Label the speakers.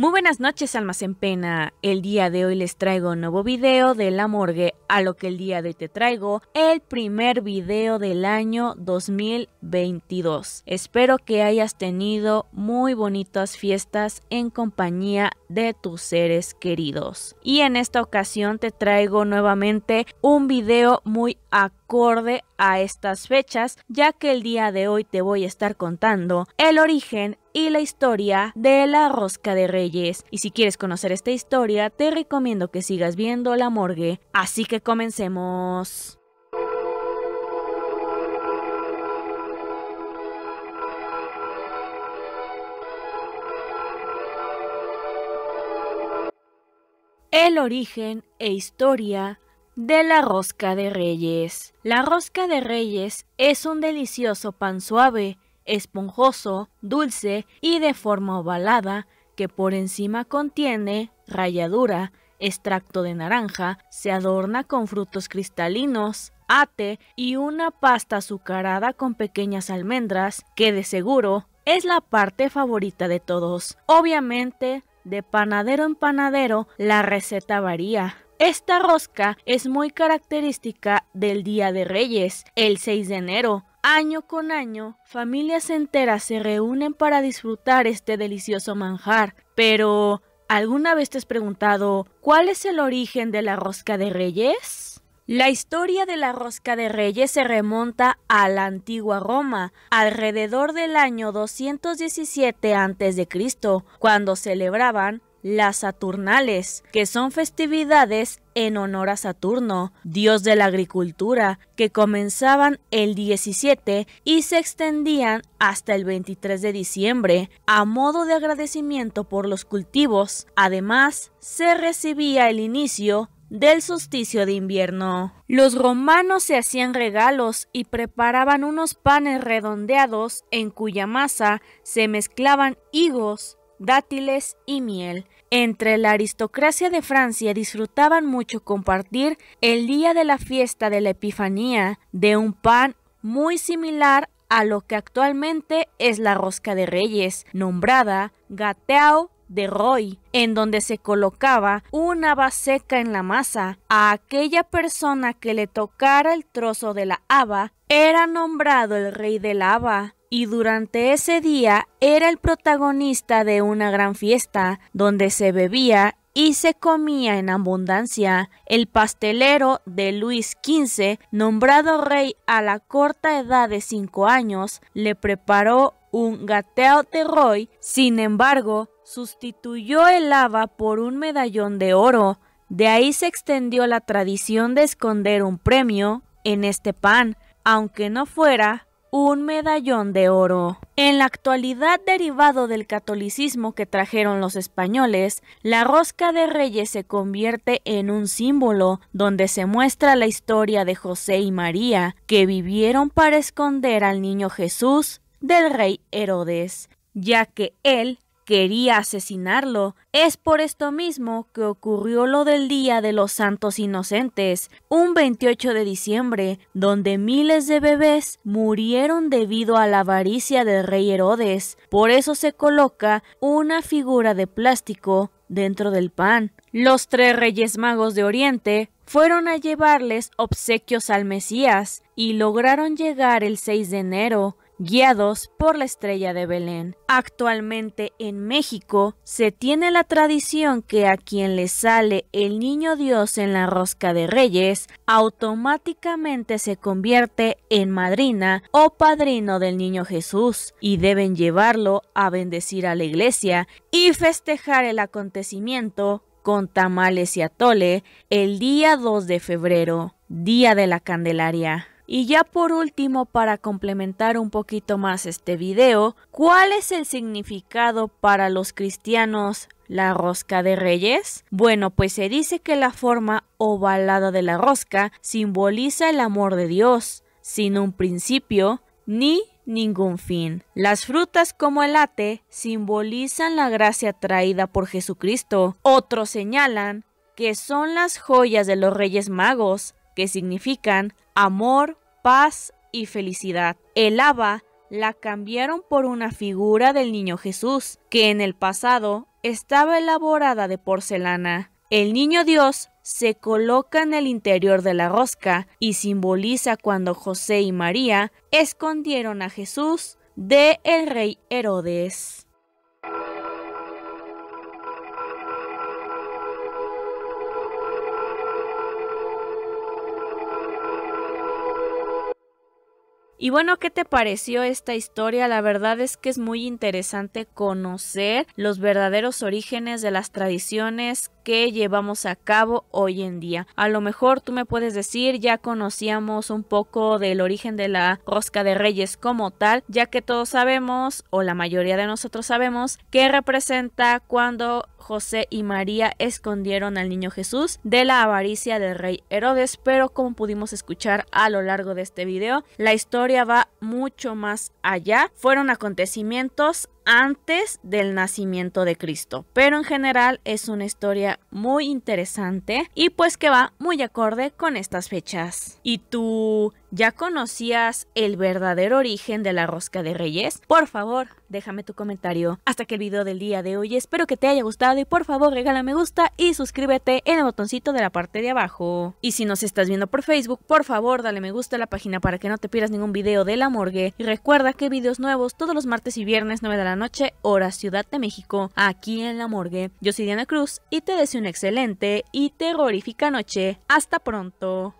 Speaker 1: Muy buenas noches, almas en pena. El día de hoy les traigo un nuevo video de la morgue, a lo que el día de hoy te traigo el primer video del año 2022. Espero que hayas tenido muy bonitas fiestas en compañía de tus seres queridos. Y en esta ocasión te traigo nuevamente un video muy acorde a estas fechas, ya que el día de hoy te voy a estar contando el origen y la historia de la Rosca de Reyes. Y si quieres conocer esta historia, te recomiendo que sigas viendo La Morgue. Así que comencemos. El origen e historia de la rosca de reyes. La rosca de reyes es un delicioso pan suave esponjoso, dulce y de forma ovalada que por encima contiene ralladura, extracto de naranja, se adorna con frutos cristalinos, ate y una pasta azucarada con pequeñas almendras que de seguro es la parte favorita de todos. Obviamente, de panadero en panadero la receta varía. Esta rosca es muy característica del Día de Reyes, el 6 de enero, Año con año, familias enteras se reúnen para disfrutar este delicioso manjar, pero ¿alguna vez te has preguntado cuál es el origen de la rosca de reyes? La historia de la rosca de reyes se remonta a la antigua Roma, alrededor del año 217 a.C., cuando celebraban las Saturnales, que son festividades en honor a Saturno, dios de la agricultura, que comenzaban el 17 y se extendían hasta el 23 de diciembre, a modo de agradecimiento por los cultivos. Además, se recibía el inicio del solsticio de invierno. Los romanos se hacían regalos y preparaban unos panes redondeados en cuya masa se mezclaban higos, dátiles y miel. Entre la aristocracia de Francia disfrutaban mucho compartir el día de la fiesta de la Epifanía de un pan muy similar a lo que actualmente es la rosca de reyes, nombrada gateau de Roy, en donde se colocaba una haba seca en la masa. A aquella persona que le tocara el trozo de la haba era nombrado el rey de la haba y durante ese día era el protagonista de una gran fiesta donde se bebía y se comía en abundancia. El pastelero de Luis XV, nombrado rey a la corta edad de cinco años, le preparó un gateo de Roy, sin embargo, sustituyó el lava por un medallón de oro. De ahí se extendió la tradición de esconder un premio en este pan, aunque no fuera un medallón de oro. En la actualidad derivado del catolicismo que trajeron los españoles, la rosca de reyes se convierte en un símbolo donde se muestra la historia de José y María, que vivieron para esconder al niño Jesús del rey Herodes, ya que él quería asesinarlo. Es por esto mismo que ocurrió lo del Día de los Santos Inocentes, un 28 de diciembre, donde miles de bebés murieron debido a la avaricia del rey Herodes. Por eso se coloca una figura de plástico dentro del pan. Los tres reyes magos de Oriente fueron a llevarles obsequios al Mesías y lograron llegar el 6 de enero, guiados por la estrella de Belén. Actualmente en México se tiene la tradición que a quien le sale el niño Dios en la rosca de reyes, automáticamente se convierte en madrina o padrino del niño Jesús y deben llevarlo a bendecir a la iglesia y festejar el acontecimiento con tamales y atole el día 2 de febrero, día de la Candelaria. Y ya por último, para complementar un poquito más este video, ¿cuál es el significado para los cristianos la rosca de reyes? Bueno, pues se dice que la forma ovalada de la rosca simboliza el amor de Dios, sin un principio ni ningún fin. Las frutas como el ate simbolizan la gracia traída por Jesucristo. Otros señalan que son las joyas de los Reyes Magos, que significan amor, paz y felicidad. El Abba la cambiaron por una figura del niño Jesús, que en el pasado estaba elaborada de porcelana. El niño Dios se coloca en el interior de la rosca y simboliza cuando José y María escondieron a Jesús de el rey Herodes. Y bueno, ¿qué te pareció esta historia? La verdad es que es muy interesante conocer los verdaderos orígenes de las tradiciones que llevamos a cabo hoy en día. A lo mejor tú me puedes decir, ya conocíamos un poco del origen de la rosca de reyes como tal, ya que todos sabemos, o la mayoría de nosotros sabemos, que representa cuando José y María escondieron al niño Jesús de la avaricia del rey Herodes, pero como pudimos escuchar a lo largo de este video, la historia va mucho más allá. Fueron acontecimientos antes del nacimiento de Cristo. Pero en general es una historia muy interesante y pues que va muy acorde con estas fechas. ¿Y tú ¿Ya conocías el verdadero origen de la rosca de reyes? Por favor, déjame tu comentario. Hasta que el video del día de hoy. Espero que te haya gustado y por favor regala me gusta y suscríbete en el botoncito de la parte de abajo. Y si nos estás viendo por Facebook, por favor dale me gusta a la página para que no te pierdas ningún video de la morgue. Y recuerda que videos nuevos todos los martes y viernes 9 de la noche, hora Ciudad de México, aquí en la morgue. Yo soy Diana Cruz y te deseo una excelente y terrorífica noche. Hasta pronto.